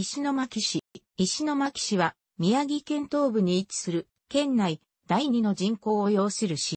石巻市。石巻市は、宮城県東部に位置する、県内第二の人口を要する市。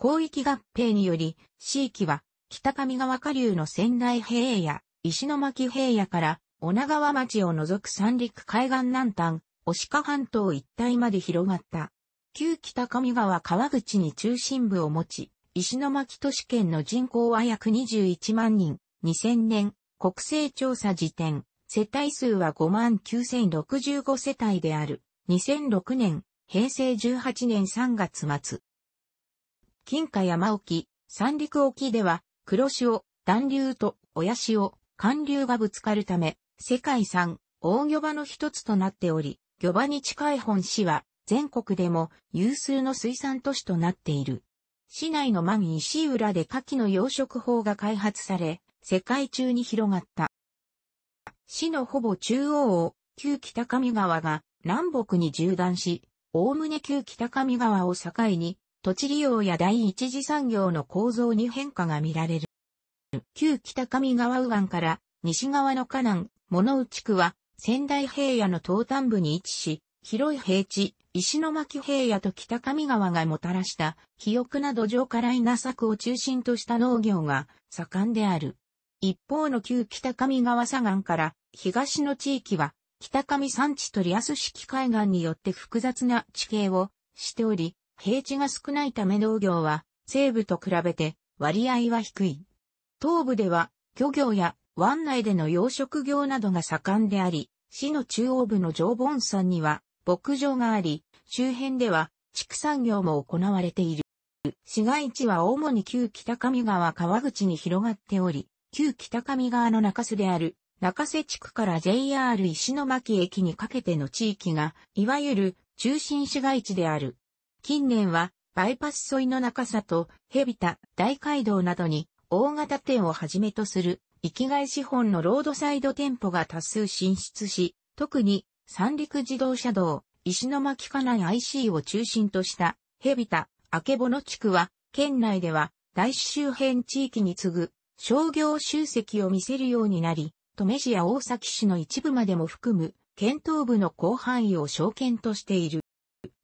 広域合併により、市域は、北上川下流の仙台平野、石巻平野から、女川町を除く三陸海岸南端、押鹿半島一帯まで広がった。旧北上川川口に中心部を持ち、石巻都市圏の人口は約21万人、2000年、国勢調査時点、世帯数は59,065世帯である。2006年、平成18年3月末。金華山沖、三陸沖では、黒潮、暖流と親潮、寒流がぶつかるため、世界遺産、大魚場の一つとなっており、魚場に近い本市は、全国でも有数の水産都市となっている。市内の満石浦で牡蠣の養殖法が開発され、世界中に広がった。市のほぼ中央を旧北上川が南北に縦断し、おおむね旧北上川を境に、土地利用や第一次産業の構造に変化が見られる。旧北上川右岸から西側の河南、物内区は仙台平野の東端部に位置し、広い平地、石巻平野と北上川がもたらした肥沃な土壌から稲作を中心とした農業が盛んである。一方の旧北上川左岸から東の地域は北上山地とリアス式海岸によって複雑な地形をしており、平地が少ないため農業は西部と比べて割合は低い。東部では漁業や湾内での養殖業などが盛んであり、市の中央部の常盆山には牧場があり、周辺では畜産業も行われている。市街地は主に旧北上川川口に広がっており、旧北上川の中洲である、中瀬地区から JR 石巻駅にかけての地域が、いわゆる中心市街地である。近年は、バイパス沿いの中里と、ヘビタ、大街道などに、大型店をはじめとする、生きがい資本のロードサイド店舗が多数進出し、特に、三陸自動車道、石巻金井 IC を中心とした、ヘビタ、明けぼの地区は、県内では、大周辺地域に次ぐ、商業集積を見せるようになり、留市や大崎市の一部までも含む、県東部の広範囲を証券としている。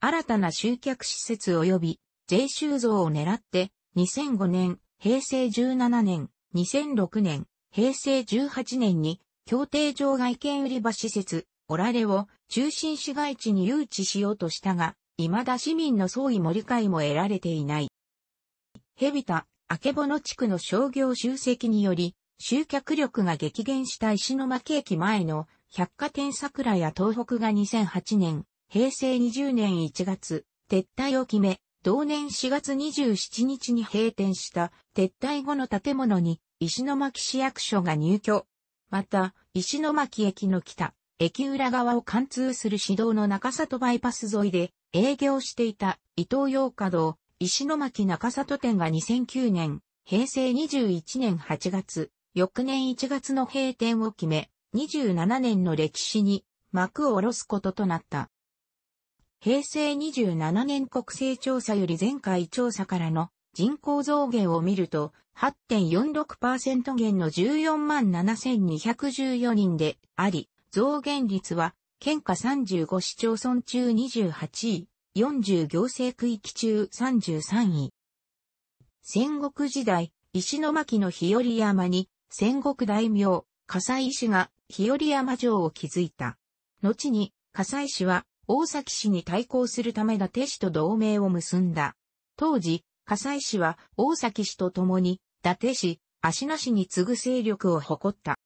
新たな集客施設及び税収増を狙って、2005年、平成17年、2006年、平成18年に、協定場外券売り場施設、オラレを中心市街地に誘致しようとしたが、未だ市民の総意も理解も得られていない。ヘビタ、明けぼの地区の商業集積により、集客力が激減した石巻駅前の百貨店桜や東北が2008年、平成20年1月、撤退を決め、同年4月27日に閉店した撤退後の建物に石巻市役所が入居。また、石巻駅の北、駅裏側を貫通する市道の中里バイパス沿いで営業していた伊東洋華堂、石巻中里店が2009年、平成21年8月、翌年1月の閉店を決め、27年の歴史に幕を下ろすこととなった。平成27年国勢調査より前回調査からの人口増減を見ると、8.46%減の14万7214人であり、増減率は、県下35市町村中28位、40行政区域中33位。戦国時代、石巻の日和山に、戦国大名、笠西氏が日和山城を築いた。後に、笠西氏は、大崎氏に対抗するため伊達氏と同盟を結んだ。当時、笠西氏は大崎氏と共に、伊達氏、足名しに次ぐ勢力を誇った。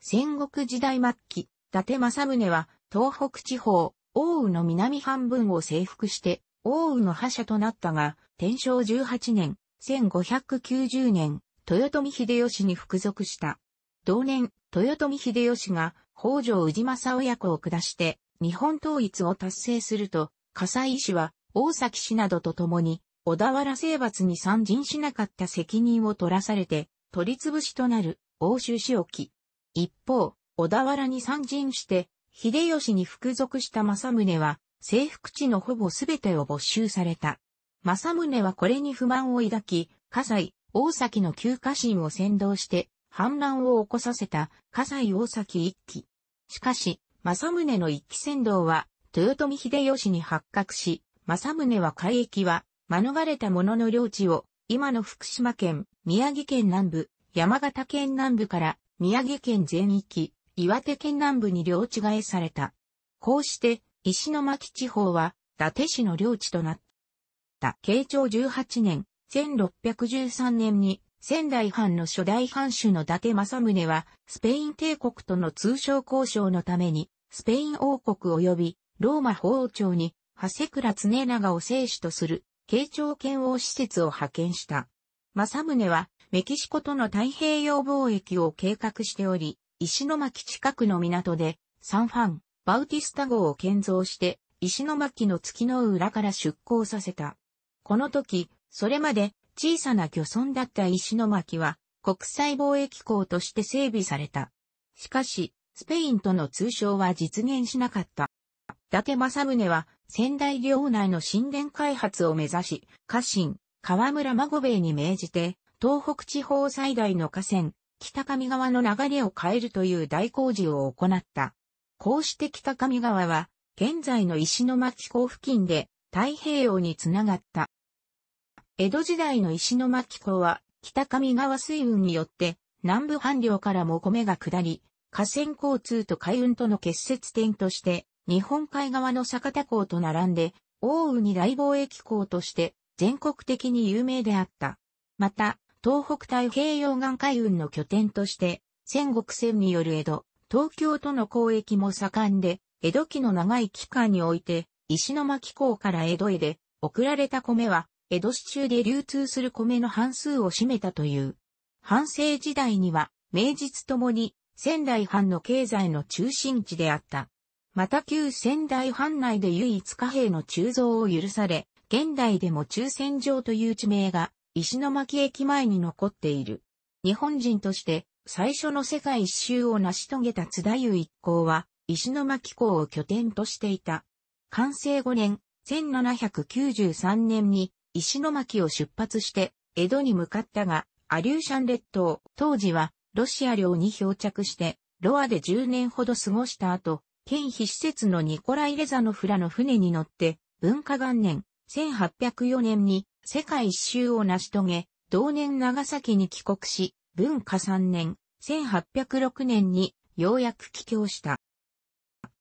戦国時代末期、伊達政宗は東北地方、奥羽の南半分を征服して、奥羽の覇者となったが、天正18年、1590年、豊臣秀吉に服属した。同年、豊臣秀吉が北条氏政親子を下して、日本統一を達成すると、笠井氏は大崎氏などと共に、小田原征伐に参陣しなかった責任を取らされて、取り潰しとなる、欧州市沖。一方、小田原に参陣して、秀吉に服属した正宗は、征服地のほぼ全てを没収された。正宗はこれに不満を抱き、葛西、大崎の旧家臣を先導して、反乱を起こさせた、葛西大崎一揆。しかし、正宗の一揆先導は、豊臣秀吉に発覚し、正宗は海域は、免れた者の領地を、今の福島県、宮城県南部、山形県南部から、宮城県全域、岩手県南部に領地替えされた。こうして、石巻地方は、伊達市の領地となった。慶長18年、1613年に、仙台藩の初代藩主の伊達政宗は、スペイン帝国との通商交渉のために、スペイン王国及び、ローマ法王朝に、長谷倉常長を聖主とする、慶長剣王施設を派遣した。政宗は、メキシコとの太平洋貿易を計画しており、石巻近くの港で、サンファン、バウティスタ号を建造して、石巻の月の裏から出港させた。この時、それまで小さな漁村だった石巻は、国際貿易港として整備された。しかし、スペインとの通称は実現しなかった。伊達政宗は仙台領内の神殿開発を目指し、家臣、河村孫兵衛に命じて、東北地方最大の河川、北上川の流れを変えるという大工事を行った。こうして北上川は、現在の石巻港付近で太平洋につながった。江戸時代の石巻港は、北上川水運によって、南部半領からも米が下り、河川交通と海運との結節点として、日本海側の酒田港と並んで、大海に大貿易港として、全国的に有名であった。また、東北太平洋岸海運の拠点として、戦国戦による江戸、東京との交易も盛んで、江戸期の長い期間において、石巻港から江戸へで、送られた米は、江戸市中で流通する米の半数を占めたという。半世時代には、名実ともに、仙台藩の経済の中心地であった。また旧仙台藩内で唯一貨幣の鋳造を許され、現代でも中戦場という地名が石巻駅前に残っている。日本人として最初の世界一周を成し遂げた津田湯一行は石巻港を拠点としていた。完成5年、1793年に石巻を出発して江戸に向かったが、アリューシャン列島、当時はロシア領に漂着して、ロアで10年ほど過ごした後、県費施設のニコライ・レザノフラの船に乗って、文化元年、1804年に世界一周を成し遂げ、同年長崎に帰国し、文化3年、1806年にようやく帰郷した。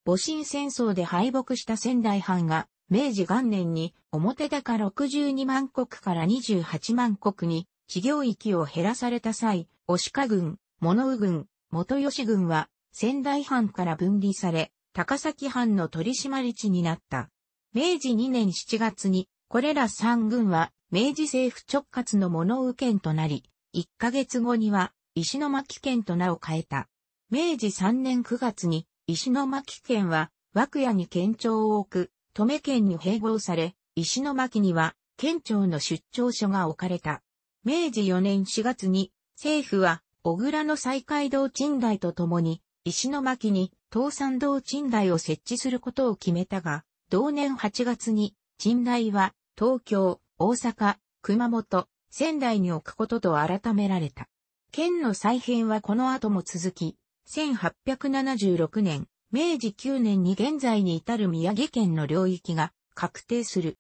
戊辰戦争で敗北した仙台藩が、明治元年に表高62万国から28万国に事業域を減らされた際、押鹿軍、物羽軍、元吉軍は仙台藩から分離され、高崎藩の取締地になった。明治2年7月にこれら三軍は明治政府直轄の物受県となり、一ヶ月後には石巻県と名を変えた。明治三年九月に石巻県は久屋に県庁を置く、留め県に併合され、石巻には県庁の出張所が置かれた。明治四年四月に政府は小倉の再開道賃代とともに石巻に東山道賃代を設置することを決めたが、同年8月に賃代は東京、大阪、熊本、仙台に置くことと改められた。県の再編はこの後も続き、1876年、明治9年に現在に至る宮城県の領域が確定する。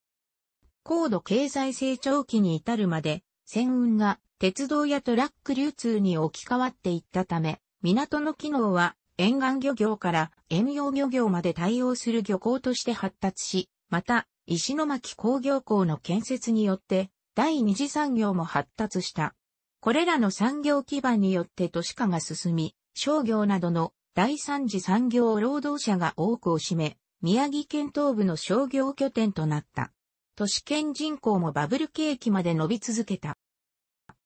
高度経済成長期に至るまで、船運が鉄道やトラック流通に置き換わっていったため、港の機能は沿岸漁業から遠洋漁業まで対応する漁港として発達し、また石巻工業校の建設によって、第二次産業も発達した。これらの産業基盤によって都市化が進み、商業などの第三次産業労働者が多くを占め、宮城県東部の商業拠点となった。都市圏人口もバブル景気まで伸び続けた。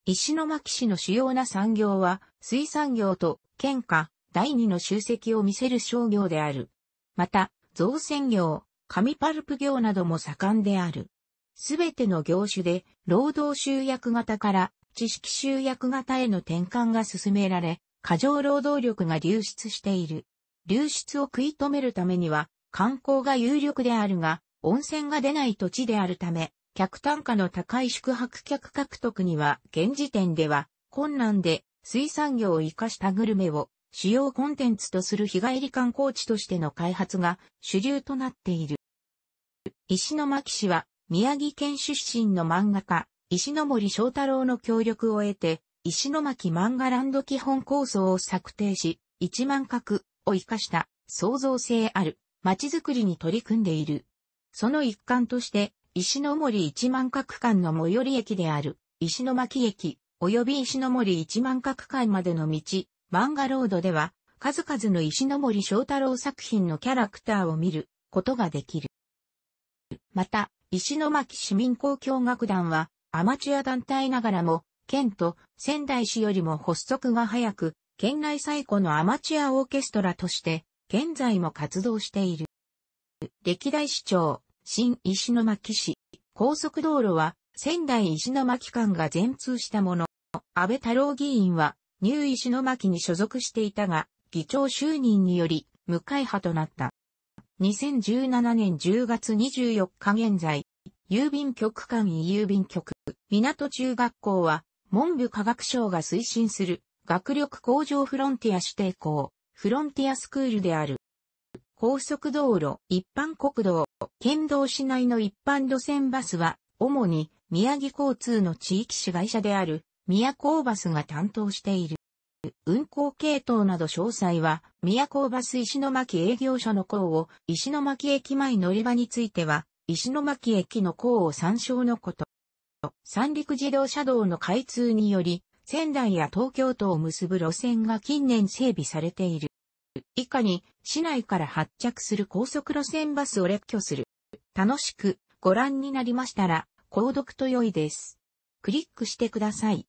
石巻市の主要な産業は、水産業と県下、第二の集積を見せる商業である。また、造船業、紙パルプ業なども盛んである。すべての業種で、労働集約型から知識集約型への転換が進められ、過剰労働力が流出している。流出を食い止めるためには、観光が有力であるが、温泉が出ない土地であるため、客単価の高い宿泊客獲得には現時点では困難で水産業を活かしたグルメを主要コンテンツとする日帰り観光地としての開発が主流となっている。石巻市は宮城県出身の漫画家、石森章太郎の協力を得て、石巻漫画ランド基本構想を策定し、一万画を活かした創造性ある街づくりに取り組んでいる。その一環として、石森一万画間の最寄り駅である石巻駅及び石森一万画間までの道漫画ロードでは、数々の石森章太郎作品のキャラクターを見ることができる。また、石巻市民交響楽団は、アマチュア団体ながらも、県と仙台市よりも発足が早く、県内最古のアマチュアオーケストラとして、現在も活動している。歴代市長、新石巻市、高速道路は仙台石巻間が全通したもの。安倍太郎議員は入石巻に所属していたが、議長就任により、無会派となった。2017年10月24日現在、郵便局間郵便局、港中学校は、文部科学省が推進する、学力向上フロンティア指定校、フロンティアスクールである。高速道路、一般国道、県道市内の一般路線バスは、主に宮城交通の地域市会社である宮古バスが担当している。運行系統など詳細は、宮古バス石巻営業所の項を、石巻駅前乗り場については、石巻駅の項を参照のこと。三陸自動車道の開通により、仙台や東京都を結ぶ路線が近年整備されている。以下に、市内から発着する高速路線バスを列挙する。楽しくご覧になりましたら、購読と良いです。クリックしてください。